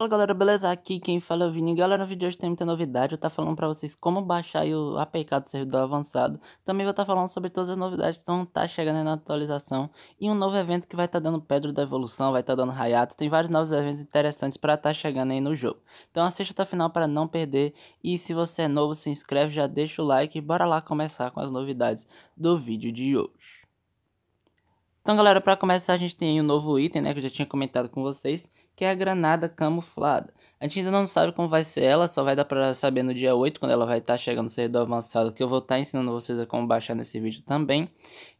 Fala galera, beleza? Aqui quem fala é o Vini. Galera, no vídeo de hoje tem muita novidade. Eu tá falando pra vocês como baixar o APK do servidor avançado. Também vou estar tá falando sobre todas as novidades que estão tá chegando na atualização. E um novo evento que vai estar tá dando Pedro da Evolução, vai estar tá dando Hayato. Tem vários novos eventos interessantes pra estar tá chegando aí no jogo. Então assista até o final para não perder. E se você é novo, se inscreve, já deixa o like e bora lá começar com as novidades do vídeo de hoje. Então galera, para começar a gente tem um novo item, né, que eu já tinha comentado com vocês, que é a granada camuflada. A gente ainda não sabe como vai ser ela, só vai dar pra saber no dia 8, quando ela vai estar tá chegando no servidor avançado, que eu vou estar tá ensinando vocês a como baixar nesse vídeo também.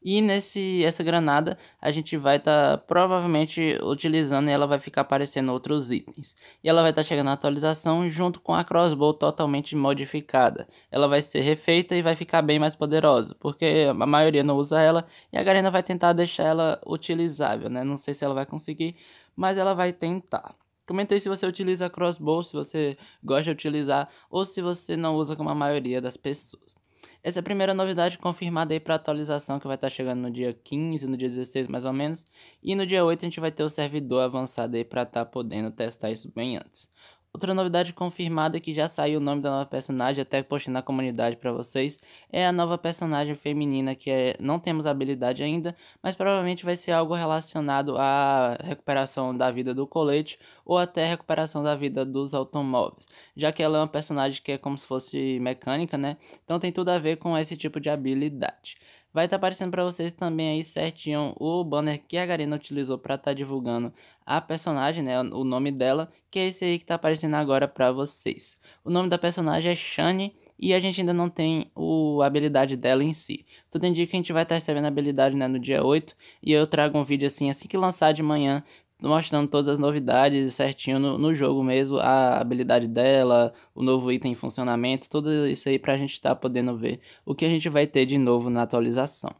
E nesse, essa granada, a gente vai estar tá, provavelmente utilizando e ela vai ficar aparecendo outros itens. E ela vai estar tá chegando na atualização junto com a crossbow totalmente modificada. Ela vai ser refeita e vai ficar bem mais poderosa, porque a maioria não usa ela e a Garena vai tentar deixar ela utilizável, né? Não sei se ela vai conseguir, mas ela vai tentar. Comenta aí se você utiliza crossbow, se você gosta de utilizar ou se você não usa como a maioria das pessoas. Essa é a primeira novidade confirmada aí para atualização que vai estar tá chegando no dia 15, no dia 16 mais ou menos, e no dia 8 a gente vai ter o servidor avançado aí para estar tá podendo testar isso bem antes. Outra novidade confirmada que já saiu o nome da nova personagem, até postei na comunidade para vocês, é a nova personagem feminina que é, não temos habilidade ainda, mas provavelmente vai ser algo relacionado à recuperação da vida do colete ou até recuperação da vida dos automóveis, já que ela é uma personagem que é como se fosse mecânica, né? Então tem tudo a ver com esse tipo de habilidade. Vai estar tá aparecendo para vocês também aí certinho o banner que a Garena utilizou para estar tá divulgando a personagem, né, o nome dela, que é esse aí que está aparecendo agora para vocês. O nome da personagem é Shane e a gente ainda não tem o, a habilidade dela em si. Tudo indica que a gente vai estar tá recebendo a habilidade né, no dia 8 e eu trago um vídeo assim, assim que lançar de manhã, mostrando todas as novidades certinho no, no jogo mesmo, a habilidade dela, o novo item em funcionamento, tudo isso aí pra gente estar tá podendo ver o que a gente vai ter de novo na atualização.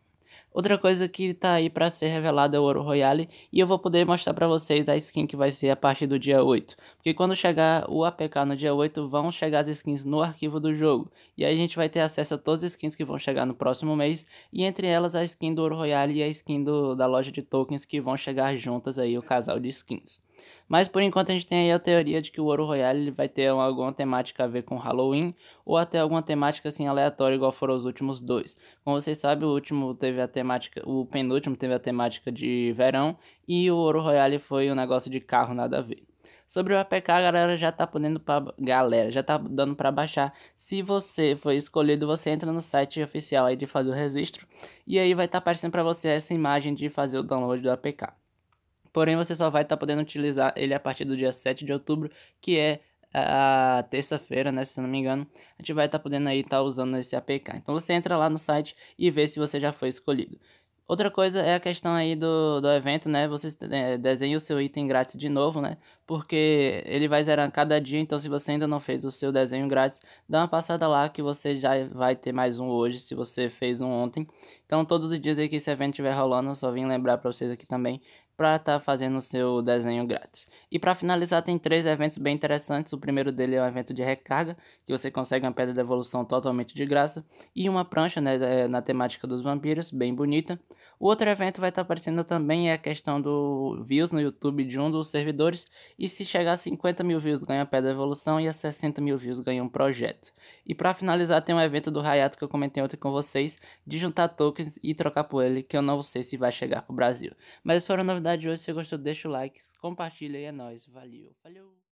Outra coisa que tá aí para ser revelada é o Ouro Royale e eu vou poder mostrar para vocês a skin que vai ser a partir do dia 8. Porque quando chegar o APK no dia 8 vão chegar as skins no arquivo do jogo e aí a gente vai ter acesso a todas as skins que vão chegar no próximo mês e entre elas a skin do Ouro Royale e a skin do, da loja de tokens que vão chegar juntas aí o casal de skins. Mas por enquanto a gente tem aí a teoria de que o Ouro Royale ele vai ter alguma temática a ver com Halloween ou até alguma temática assim aleatória igual foram os últimos dois. Como vocês sabem, o último teve a temática, o penúltimo teve a temática de verão e o Ouro Royale foi um negócio de carro nada a ver. Sobre o APK, a galera já tá podendo pra... Galera, já tá dando para baixar. Se você foi escolhido, você entra no site oficial aí de fazer o registro. E aí vai estar tá aparecendo para você essa imagem de fazer o download do APK. Porém, você só vai estar tá podendo utilizar ele a partir do dia 7 de outubro, que é a terça-feira, né, se eu não me engano, a gente vai estar tá podendo aí estar tá usando esse APK. Então você entra lá no site e vê se você já foi escolhido. Outra coisa é a questão aí do, do evento, né? Você é, desenha o seu item grátis de novo, né? porque ele vai zerando cada dia, então se você ainda não fez o seu desenho grátis, dá uma passada lá que você já vai ter mais um hoje, se você fez um ontem. Então todos os dias aí que esse evento estiver rolando, só vim lembrar para vocês aqui também, para estar tá fazendo o seu desenho grátis. E para finalizar, tem três eventos bem interessantes. O primeiro dele é um evento de recarga, que você consegue uma pedra de evolução totalmente de graça, e uma prancha né, na temática dos vampiros, bem bonita. O outro evento vai estar tá aparecendo também é a questão do views no YouTube de um dos servidores e se chegar a 50 mil views ganha Pedra Evolução e a 60 mil views ganha um projeto. E para finalizar tem um evento do Hayato que eu comentei ontem com vocês, de juntar tokens e trocar por ele, que eu não sei se vai chegar pro Brasil. Mas essa foi a novidade de hoje, se gostou deixa o like, compartilha e é nóis, valeu, valeu!